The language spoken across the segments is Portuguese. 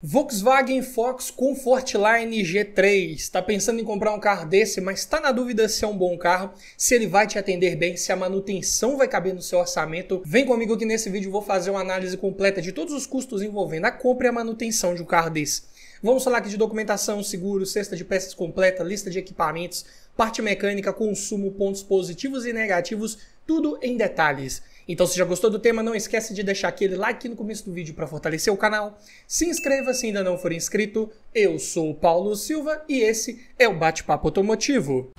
Volkswagen Fox com G3. Está pensando em comprar um carro desse, mas está na dúvida se é um bom carro, se ele vai te atender bem, se a manutenção vai caber no seu orçamento. Vem comigo que nesse vídeo vou fazer uma análise completa de todos os custos envolvendo a compra e a manutenção de um carro desse. Vamos falar aqui de documentação, seguro, cesta de peças completa, lista de equipamentos, parte mecânica, consumo, pontos positivos e negativos, tudo em detalhes. Então, se já gostou do tema, não esquece de deixar aquele like no começo do vídeo para fortalecer o canal. Se inscreva se ainda não for inscrito. Eu sou o Paulo Silva e esse é o Bate-Papo Automotivo.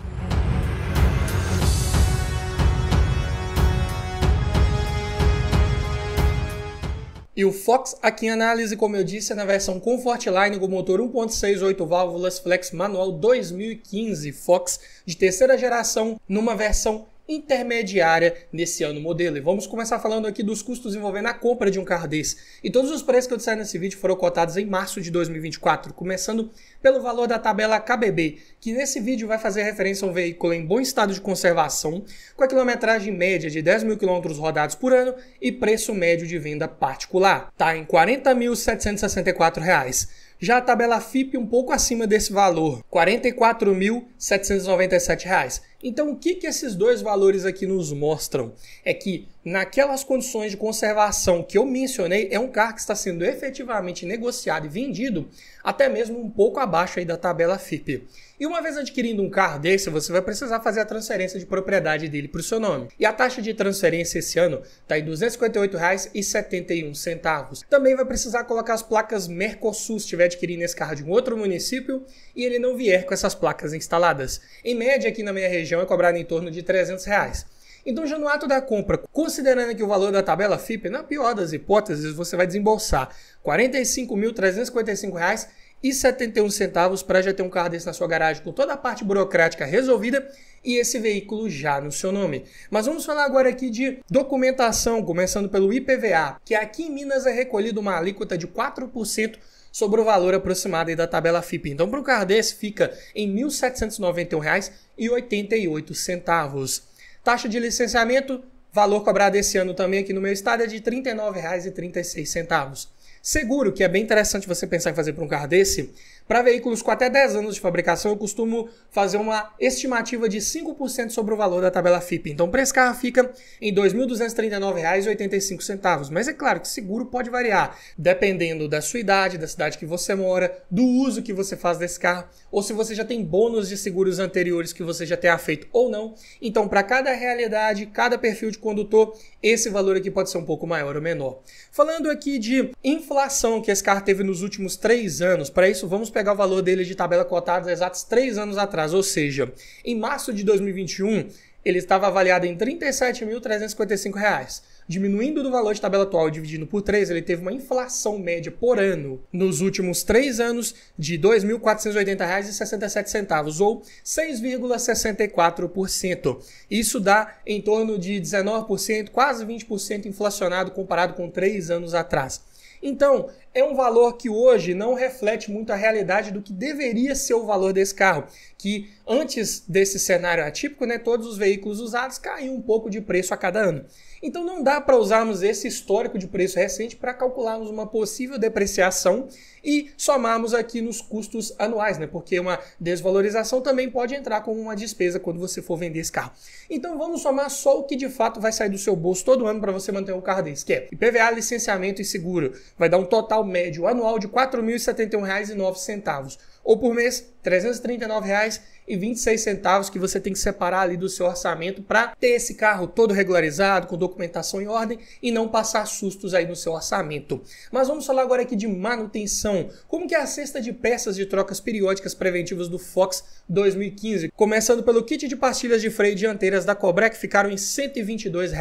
E o Fox aqui em análise, como eu disse, é na versão Comfortline com motor 1.6 8 válvulas flex manual 2015 Fox de terceira geração numa versão intermediária nesse ano modelo. E vamos começar falando aqui dos custos envolvendo a compra de um carro desse. E todos os preços que eu disser nesse vídeo foram cotados em março de 2024, começando pelo valor da tabela KBB, que nesse vídeo vai fazer referência a um veículo em bom estado de conservação, com a quilometragem média de 10 mil quilômetros rodados por ano e preço médio de venda particular. Está em R$ 40.764. Já a tabela FIP um pouco acima desse valor, R$ 44.797. Então, o que, que esses dois valores aqui nos mostram? É que, naquelas condições de conservação que eu mencionei, é um carro que está sendo efetivamente negociado e vendido até mesmo um pouco abaixo aí da tabela FIP. E uma vez adquirindo um carro desse, você vai precisar fazer a transferência de propriedade dele para o seu nome. E a taxa de transferência esse ano está em R$ 258,71. Também vai precisar colocar as placas Mercosul se estiver adquirindo esse carro de um outro município e ele não vier com essas placas instaladas. Em média, aqui na minha região, região é cobrada em torno de 300 reais. Então, já no ato da compra, considerando que o valor da tabela FIP, na pior das hipóteses, você vai desembolsar R$ 45.355,71 para já ter um carro desse na sua garagem com toda a parte burocrática resolvida e esse veículo já no seu nome. Mas vamos falar agora aqui de documentação, começando pelo IPVA, que aqui em Minas é recolhido uma alíquota de 4% sobre o valor aproximado da tabela FIP. Então, para um carro desse, fica em R$ 1.791,88. Taxa de licenciamento, valor cobrado esse ano também aqui no meu estado é de R$ 39,36. Seguro, que é bem interessante você pensar em fazer para um carro desse, para veículos com até 10 anos de fabricação, eu costumo fazer uma estimativa de 5% sobre o valor da tabela FIP. Então, o preço carro fica em R$ 2.239,85. Mas é claro que seguro pode variar, dependendo da sua idade, da cidade que você mora, do uso que você faz desse carro, ou se você já tem bônus de seguros anteriores que você já tenha feito ou não. Então, para cada realidade, cada perfil de condutor, esse valor aqui pode ser um pouco maior ou menor. Falando aqui de inflação que esse carro teve nos últimos três anos, para isso vamos pegar o valor dele de tabela cotada exatos três anos atrás, ou seja, em março de 2021 ele estava avaliado em R$ 37.355, diminuindo do valor de tabela atual dividindo por 3, ele teve uma inflação média por ano nos últimos três anos de R$ 2.480,67, ou 6,64%. Isso dá em torno de 19%, quase 20% inflacionado comparado com três anos atrás. Então, é um valor que hoje não reflete muito a realidade do que deveria ser o valor desse carro, que antes desse cenário atípico, né, todos os veículos usados caíam um pouco de preço a cada ano. Então não dá para usarmos esse histórico de preço recente para calcularmos uma possível depreciação e somarmos aqui nos custos anuais, né? Porque uma desvalorização também pode entrar como uma despesa quando você for vender esse carro. Então vamos somar só o que de fato vai sair do seu bolso todo ano para você manter um carro desse, que é IPVA, licenciamento e seguro. Vai dar um total médio anual de R$ 4.071,09 ou por mês R$ 339,26 que você tem que separar ali do seu orçamento para ter esse carro todo regularizado, com documentação em ordem e não passar sustos aí no seu orçamento. Mas vamos falar agora aqui de manutenção. Como que é a cesta de peças de trocas periódicas preventivas do Fox 2015? Começando pelo kit de pastilhas de freio dianteiras da Cobré que ficaram em R$ 122.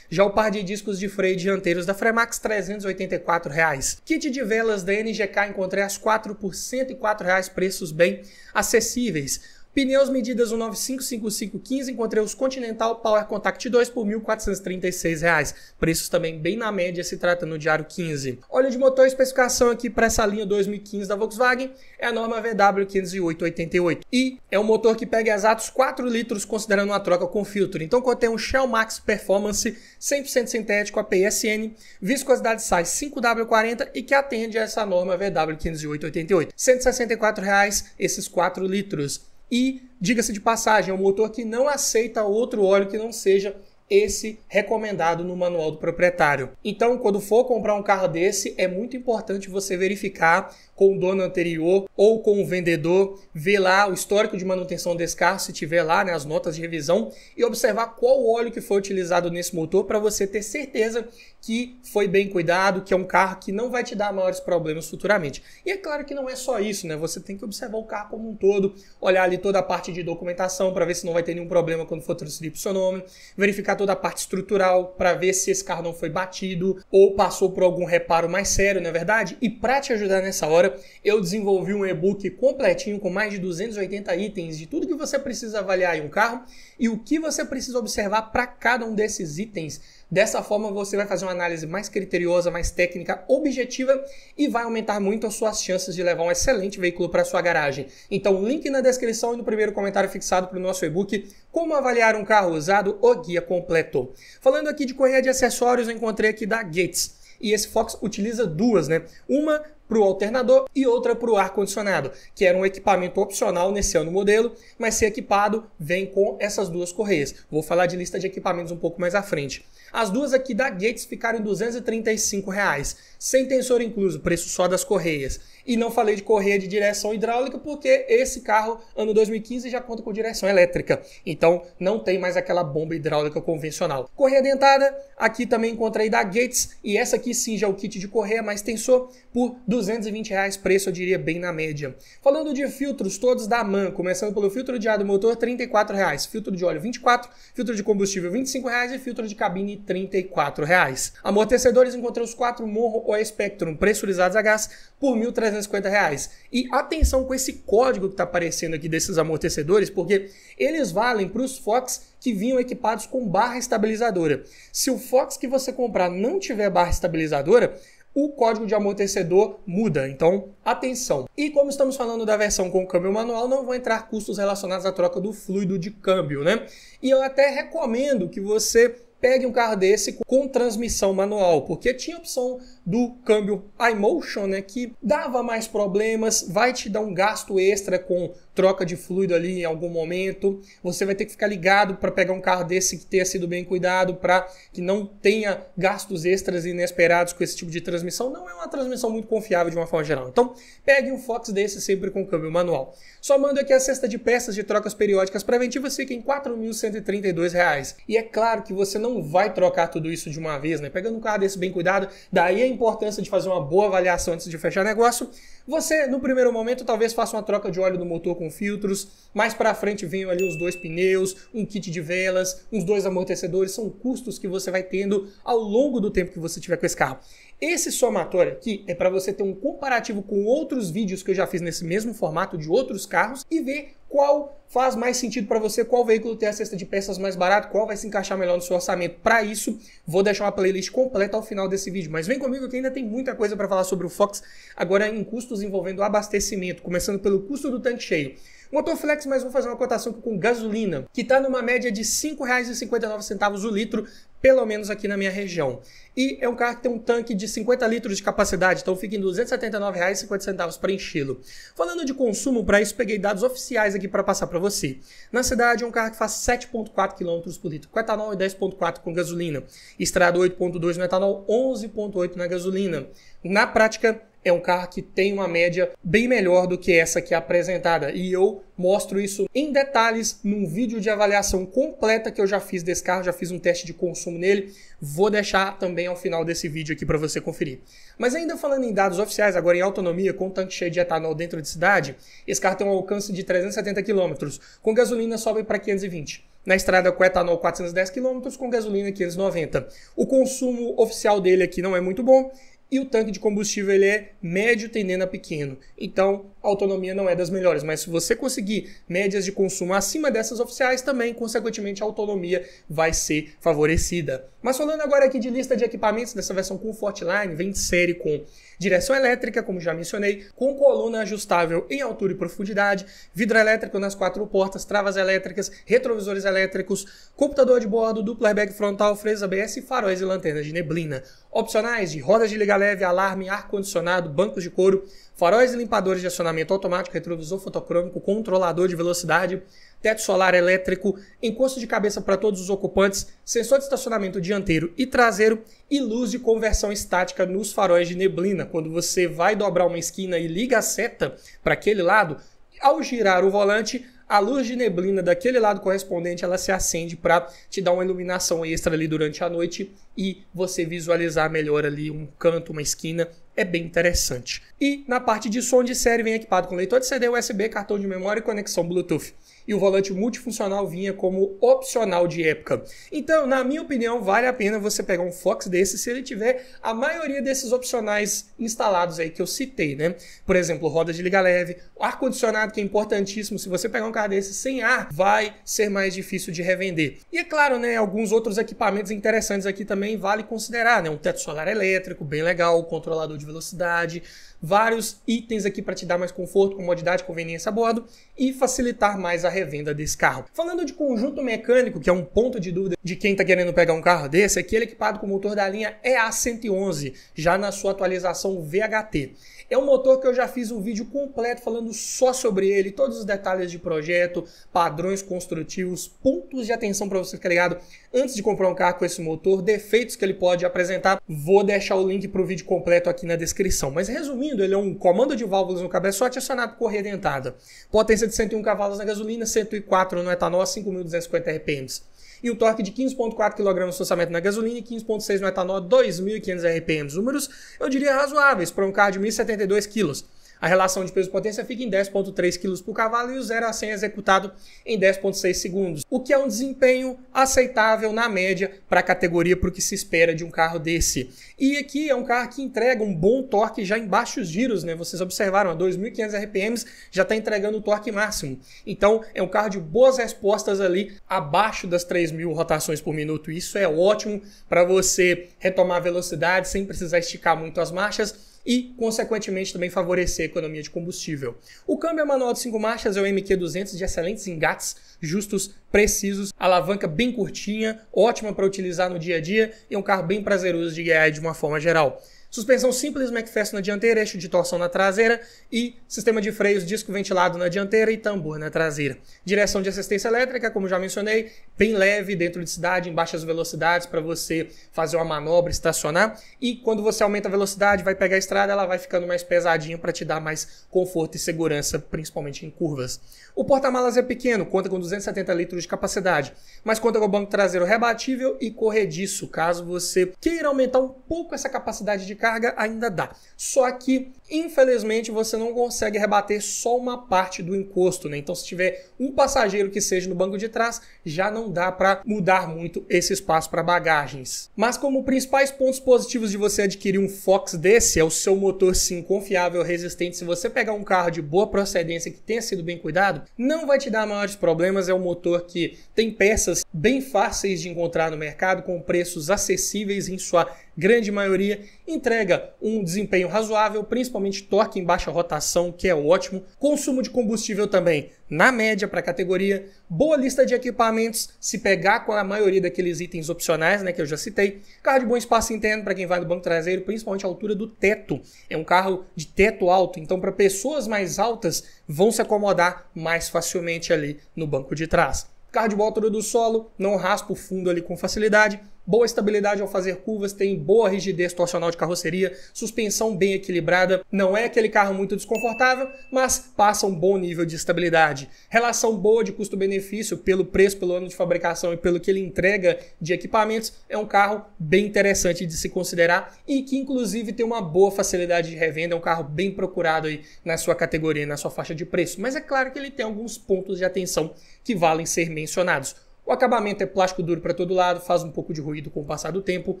Já o par de discos de freio dianteiros da Fremax, R$ 384. Reais. Kit de velas da NGK encontrei as 4 por R$ 104,00, reais, preços bem acessíveis. Pneus medidas 1955515, encontrei os Continental Power Contact 2 por R$ 1.436. Preços também bem na média, se trata no Diário 15. Óleo de motor, especificação aqui para essa linha 2015 da Volkswagen é a norma VW 50888. E é um motor que pega exatos 4 litros, considerando uma troca com filtro. Então contém um Shell Max Performance 100% sintético a PSN, viscosidade SAI 5W40 e que atende a essa norma VW 50888. R$ 164 reais, esses 4 litros. E, diga-se de passagem, é um motor que não aceita outro óleo que não seja esse recomendado no manual do proprietário. Então, quando for comprar um carro desse, é muito importante você verificar com o dono anterior ou com o vendedor, ver lá o histórico de manutenção desse carro, se tiver lá, né, as notas de revisão e observar qual óleo que foi utilizado nesse motor para você ter certeza que foi bem cuidado, que é um carro que não vai te dar maiores problemas futuramente. E é claro que não é só isso, né? Você tem que observar o carro como um todo, olhar ali toda a parte de documentação para ver se não vai ter nenhum problema quando for transferir para o seu nome, verificar toda a parte estrutural para ver se esse carro não foi batido ou passou por algum reparo mais sério, não é verdade? E para te ajudar nessa hora, eu desenvolvi um e-book completinho com mais de 280 itens de tudo que você precisa avaliar em um carro e o que você precisa observar para cada um desses itens. Dessa forma, você vai fazer uma análise mais criteriosa, mais técnica, objetiva e vai aumentar muito as suas chances de levar um excelente veículo para sua garagem. Então, link na descrição e no primeiro comentário fixado para o nosso e-book como avaliar um carro usado? O guia completo. Falando aqui de correia de acessórios, eu encontrei aqui da Gates. E esse Fox utiliza duas, né? Uma para o alternador e outra para o ar-condicionado, que era um equipamento opcional nesse ano modelo, mas ser equipado vem com essas duas correias. Vou falar de lista de equipamentos um pouco mais à frente. As duas aqui da Gates ficaram em R$ 235, reais, sem tensor incluso, preço só das correias. E não falei de correia de direção hidráulica porque esse carro, ano 2015, já conta com direção elétrica. Então não tem mais aquela bomba hidráulica convencional. Correia dentada, aqui também encontrei da Gates. E essa aqui sim já é o kit de correia mais tensor por R$ 220 reais preço, eu diria bem na média. Falando de filtros, todos da MAN, começando pelo filtro de ar do motor, 34 reais, filtro de óleo 24, filtro de combustível 25 reais e filtro de cabine 34 reais. Amortecedores encontrei os quatro Morro ou Spectrum pressurizados a gás por 1.350 reais. E atenção com esse código que está aparecendo aqui desses amortecedores, porque eles valem para os Fox que vinham equipados com barra estabilizadora. Se o Fox que você comprar não tiver barra estabilizadora, o código de amortecedor muda, então atenção. E como estamos falando da versão com câmbio manual, não vão entrar custos relacionados à troca do fluido de câmbio, né? E eu até recomendo que você pegue um carro desse com transmissão manual, porque tinha opção do câmbio iMotion, né, que dava mais problemas, vai te dar um gasto extra com troca de fluido ali em algum momento. Você vai ter que ficar ligado para pegar um carro desse que tenha sido bem cuidado, para que não tenha gastos extras inesperados com esse tipo de transmissão. Não é uma transmissão muito confiável de uma forma geral. Então, pegue um Fox desse sempre com câmbio manual. Somando aqui a cesta de peças de trocas periódicas preventivas fica em R$ 4.132. E é claro que você não vai trocar tudo isso de uma vez, né? Pegando um carro desse bem cuidado, daí é importância de fazer uma boa avaliação antes de fechar negócio, você no primeiro momento talvez faça uma troca de óleo do motor com filtros, mais para frente venham ali os dois pneus, um kit de velas, uns dois amortecedores, são custos que você vai tendo ao longo do tempo que você tiver com esse carro. Esse somatório aqui é para você ter um comparativo com outros vídeos que eu já fiz nesse mesmo formato de outros carros e ver qual faz mais sentido para você, qual veículo tem a cesta de peças mais barato, qual vai se encaixar melhor no seu orçamento. Para isso, vou deixar uma playlist completa ao final desse vídeo, mas vem comigo que ainda tem muita coisa para falar sobre o Fox, agora em custos envolvendo abastecimento, começando pelo custo do tanque cheio. Motorflex, mas vou fazer uma cotação com gasolina, que está numa média de R$ 5,59 o litro, pelo menos aqui na minha região. E é um carro que tem um tanque de 50 litros de capacidade, então fica em R$ 279,50 para enchê-lo. Falando de consumo, para isso peguei dados oficiais aqui para passar para você. Na cidade é um carro que faz 7,4 km por litro com etanol e 10,4 com gasolina. Estrada 8,2 no etanol, 11,8 na gasolina. Na prática, é um carro que tem uma média bem melhor do que essa que é apresentada. E eu mostro isso em detalhes num vídeo de avaliação completa que eu já fiz desse carro, já fiz um teste de consumo nele. Vou deixar também ao final desse vídeo aqui para você conferir. Mas ainda falando em dados oficiais, agora em autonomia, com tanque cheio de etanol dentro de cidade, esse carro tem um alcance de 370 km. Com gasolina sobe para 520 na estrada com etanol 410 km, com gasolina 590. O consumo oficial dele aqui não é muito bom, e o tanque de combustível ele é médio tendendo a pequeno. Então, a autonomia não é das melhores, mas se você conseguir médias de consumo acima dessas oficiais, também, consequentemente, a autonomia vai ser favorecida. Mas falando agora aqui de lista de equipamentos dessa versão com Fortline, vem de série com direção elétrica, como já mencionei, com coluna ajustável em altura e profundidade, vidro elétrico nas quatro portas, travas elétricas, retrovisores elétricos, computador de bordo, duplo airbag frontal, fresa ABS, faróis e lanternas de neblina. Opcionais de rodas de liga leve, alarme, ar-condicionado, bancos de couro, faróis e limpadores de acionamento automático, retrovisor fotocrômico, controlador de velocidade, teto solar elétrico, encosto de cabeça para todos os ocupantes, sensor de estacionamento dianteiro e traseiro e luz de conversão estática nos faróis de neblina. Quando você vai dobrar uma esquina e liga a seta para aquele lado, ao girar o volante, a luz de neblina daquele lado correspondente ela se acende para te dar uma iluminação extra ali durante a noite e você visualizar melhor ali um canto, uma esquina é bem interessante. E na parte de som de série vem equipado com leitor de CD USB, cartão de memória e conexão Bluetooth e o volante multifuncional vinha como opcional de época. Então, na minha opinião, vale a pena você pegar um Fox desse se ele tiver a maioria desses opcionais instalados aí que eu citei, né? Por exemplo, roda de liga leve, ar-condicionado, que é importantíssimo. Se você pegar um carro desse sem ar, vai ser mais difícil de revender. E é claro, né, alguns outros equipamentos interessantes aqui também vale considerar, né? Um teto solar elétrico, bem legal, um controlador de velocidade, vários itens aqui para te dar mais conforto, comodidade, conveniência a bordo e facilitar mais a revenda desse carro. Falando de conjunto mecânico, que é um ponto de dúvida de quem está querendo pegar um carro desse, aqui é ele é equipado com o motor da linha EA111, já na sua atualização VHT. É um motor que eu já fiz um vídeo completo falando só sobre ele, todos os detalhes de projeto, padrões construtivos, pontos de atenção para você ficar ligado antes de comprar um carro com esse motor, defeitos que ele pode apresentar. Vou deixar o link para o vídeo completo aqui na descrição. Mas resumindo, ele é um comando de válvulas no cabeçote acionado por correia dentada. Potência de 101 cavalos na gasolina, 104 no etanol, 5.250 RPMs e o torque de 15,4 kg no lançamento na gasolina e 15,6 no etanol, 2.500 RPM. Números, eu diria, razoáveis para um carro de 1.072 kg a relação de peso-potência fica em 10,3 kg por cavalo e o 0 a 100 é executado em 10,6 segundos, o que é um desempenho aceitável na média para a categoria, para o que se espera de um carro desse. E aqui é um carro que entrega um bom torque já em baixos giros, né? Vocês observaram, a 2.500 RPMs já está entregando o torque máximo. Então é um carro de boas respostas ali abaixo das 3.000 rotações por minuto. Isso é ótimo para você retomar a velocidade sem precisar esticar muito as marchas e, consequentemente, também favorecer a economia de combustível. O câmbio manual de 5 marchas é o MQ200 de excelentes engates, justos, precisos, alavanca bem curtinha, ótima para utilizar no dia a dia e é um carro bem prazeroso de guiar de uma forma geral. Suspensão simples MacPherson na dianteira, eixo de torção na traseira e sistema de freios disco ventilado na dianteira e tambor na traseira. Direção de assistência elétrica, como já mencionei, bem leve dentro de cidade, em baixas velocidades para você fazer uma manobra, estacionar. E quando você aumenta a velocidade, vai pegar a estrada, ela vai ficando mais pesadinha para te dar mais conforto e segurança, principalmente em curvas. O porta-malas é pequeno, conta com 270 litros de capacidade, mas conta com o banco traseiro rebatível e corrediço, caso você queira aumentar um pouco essa capacidade de carga ainda dá. Só que, infelizmente, você não consegue rebater só uma parte do encosto, né? Então, se tiver um passageiro que seja no banco de trás, já não dá para mudar muito esse espaço para bagagens. Mas como principais pontos positivos de você adquirir um Fox desse é o seu motor sim confiável, resistente. Se você pegar um carro de boa procedência que tenha sido bem cuidado, não vai te dar maiores problemas. É um motor que tem peças bem fáceis de encontrar no mercado com preços acessíveis em sua grande maioria, entrega um desempenho razoável, principalmente torque em baixa rotação, que é ótimo. Consumo de combustível também na média para a categoria. Boa lista de equipamentos, se pegar com a maioria daqueles itens opcionais, né, que eu já citei. Carro de bom espaço interno para quem vai do banco traseiro, principalmente a altura do teto. É um carro de teto alto, então para pessoas mais altas vão se acomodar mais facilmente ali no banco de trás. Carro de boa altura do solo, não raspa o fundo ali com facilidade boa estabilidade ao fazer curvas, tem boa rigidez torcional de carroceria, suspensão bem equilibrada, não é aquele carro muito desconfortável, mas passa um bom nível de estabilidade. Relação boa de custo-benefício pelo preço, pelo ano de fabricação e pelo que ele entrega de equipamentos, é um carro bem interessante de se considerar e que inclusive tem uma boa facilidade de revenda, é um carro bem procurado aí na sua categoria, na sua faixa de preço. Mas é claro que ele tem alguns pontos de atenção que valem ser mencionados. O acabamento é plástico duro para todo lado, faz um pouco de ruído com o passar do tempo.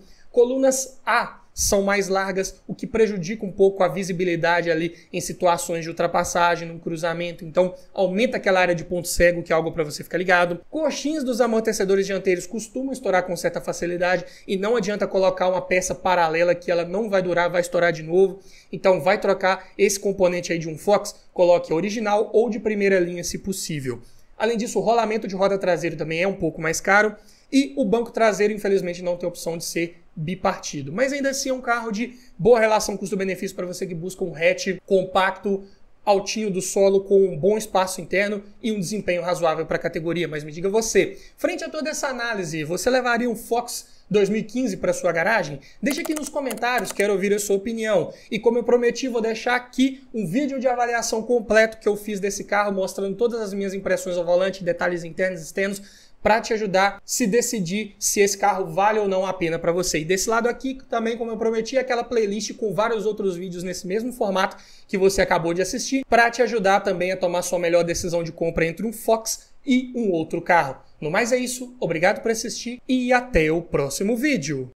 Colunas A são mais largas, o que prejudica um pouco a visibilidade ali em situações de ultrapassagem, num cruzamento, então aumenta aquela área de ponto cego, que é algo para você ficar ligado. Coxins dos amortecedores dianteiros costumam estourar com certa facilidade e não adianta colocar uma peça paralela que ela não vai durar, vai estourar de novo. Então vai trocar esse componente aí de um Fox, coloque original ou de primeira linha se possível. Além disso, o rolamento de roda traseiro também é um pouco mais caro. E o banco traseiro, infelizmente, não tem opção de ser bipartido. Mas ainda assim é um carro de boa relação custo-benefício para você que busca um hatch compacto, altinho do solo com um bom espaço interno e um desempenho razoável para a categoria. Mas me diga você, frente a toda essa análise, você levaria um Fox 2015 para sua garagem? Deixa aqui nos comentários, quero ouvir a sua opinião. E como eu prometi, vou deixar aqui um vídeo de avaliação completo que eu fiz desse carro, mostrando todas as minhas impressões ao volante, detalhes internos e externos, para te ajudar se decidir se esse carro vale ou não a pena para você. E desse lado aqui, também, como eu prometi, é aquela playlist com vários outros vídeos nesse mesmo formato que você acabou de assistir, para te ajudar também a tomar sua melhor decisão de compra entre um Fox e um outro carro. No mais é isso, obrigado por assistir e até o próximo vídeo!